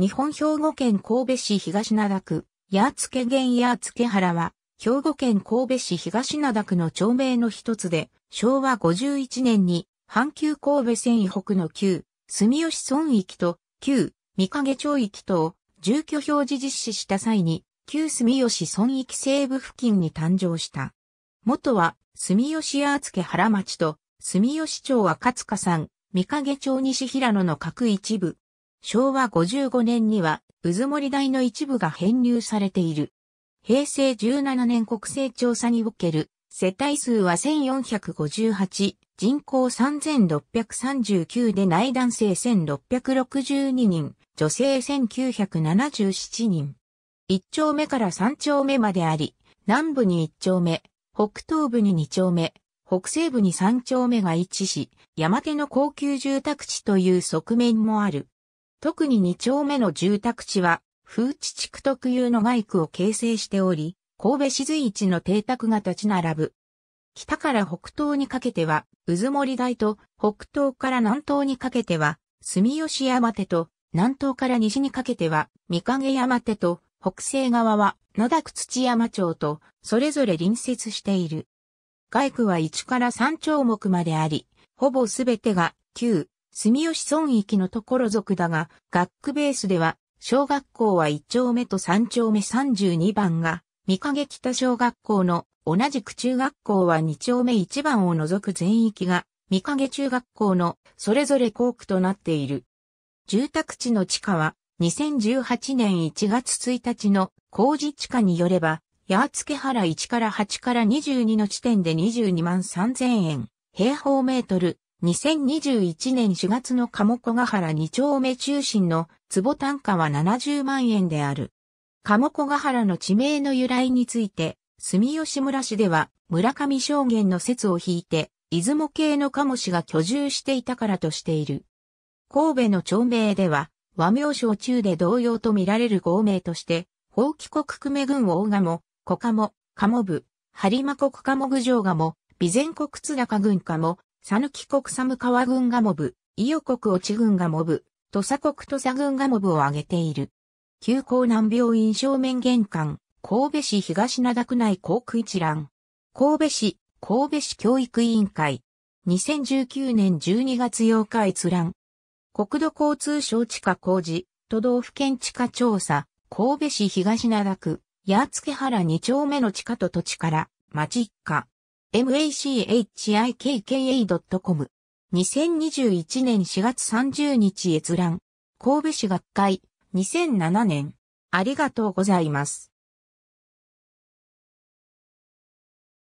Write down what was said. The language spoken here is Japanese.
日本兵庫県神戸市東灘区、八付県八付原は、兵庫県神戸市東灘区の町名の一つで、昭和51年に、阪急神戸線以北の旧、住吉村域と、旧、三影町域とを、住居表示実施した際に、旧住吉村域西部付近に誕生した。元は、住吉八付原町と、住吉町赤塚山、三影町西平野の各一部、昭和55年には、渦森り台の一部が編入されている。平成17年国勢調査における世帯数は1458、人口3639で内男性1662人、女性1977人。1丁目から3丁目まであり、南部に1丁目、北東部に2丁目、北西部に3丁目が位置し、山手の高級住宅地という側面もある。特に2丁目の住宅地は、風地地区特有の街区を形成しており、神戸市随一の邸宅が立ち並ぶ。北から北東にかけては、渦森台と、北東から南東にかけては、住吉山手と、南東から西にかけては、三影山手と、北西側は、野田区土山町と、それぞれ隣接している。外区は1から3丁目まであり、ほぼすべてが、旧、住吉村域のところ属だが、学区ベースでは、小学校は1丁目と3丁目32番が、三影北小学校の同じく中学校は2丁目1番を除く全域が、三影中学校のそれぞれ校区となっている。住宅地の地価は、2018年1月1日の工事地価によれば、八月原1から8から22の地点で22万3000円、平方メートル、2021年4月の鴨小ヶ原2丁目中心の坪単価は70万円である。鴨小ヶ原の地名の由来について、住吉村市では村上証言の説を引いて、出雲系の鴨氏が居住していたからとしている。神戸の町名では、和名称中で同様と見られる合名として、法規国久米郡大賀も、小賀鴨、鴨部、播磨国鴨郡城賀も、備前国津高郡も、さぬき国サム川軍がモブ、伊予国落ち軍がモブ、土佐国土佐軍がモブを挙げている。旧港南病院正面玄関、神戸市東灘区内航空一覧。神戸市、神戸市教育委員会。2019年12月8日閲覧。国土交通省地下工事、都道府県地下調査、神戸市東灘区、八付原2丁目の地下と土地から、町一家、machikka.com。2021年4月30日閲覧。神戸市学会。2007年。ありがとうございます。